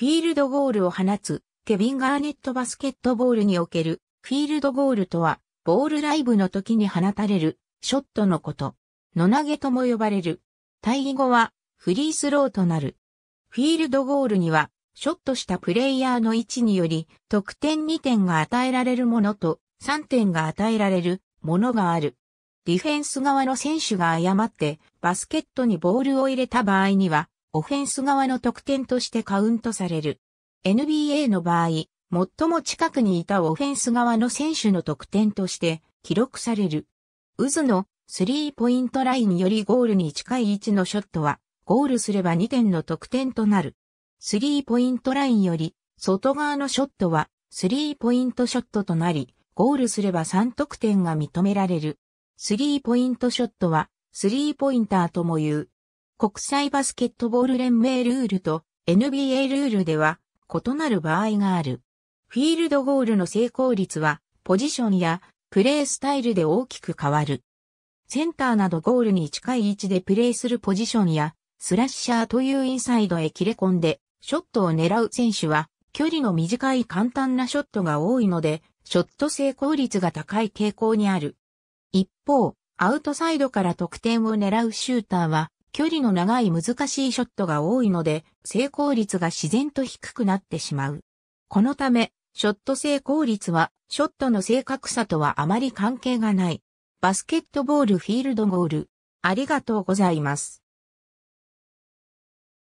フィールドゴールを放つ、ケビン・ガーネットバスケットボールにおける、フィールドゴールとは、ボールライブの時に放たれる、ショットのこと。野投げとも呼ばれる。対義語は、フリースローとなる。フィールドゴールには、ショットしたプレイヤーの位置により、得点2点が与えられるものと、3点が与えられるものがある。ディフェンス側の選手が誤って、バスケットにボールを入れた場合には、オフェンス側の得点としてカウントされる。NBA の場合、最も近くにいたオフェンス側の選手の得点として記録される。渦のスリーポイントラインよりゴールに近い位置のショットは、ゴールすれば2点の得点となる。スリーポイントラインより外側のショットは、スリーポイントショットとなり、ゴールすれば3得点が認められる。スリーポイントショットは、スリーポインターとも言う。国際バスケットボール連盟ルールと NBA ルールでは異なる場合がある。フィールドゴールの成功率はポジションやプレースタイルで大きく変わる。センターなどゴールに近い位置でプレーするポジションやスラッシャーというインサイドへ切れ込んでショットを狙う選手は距離の短い簡単なショットが多いのでショット成功率が高い傾向にある。一方、アウトサイドから得点を狙うシューターは距離の長い難しいショットが多いので、成功率が自然と低くなってしまう。このため、ショット成功率は、ショットの正確さとはあまり関係がない。バスケットボールフィールドゴール。ありがとうございます。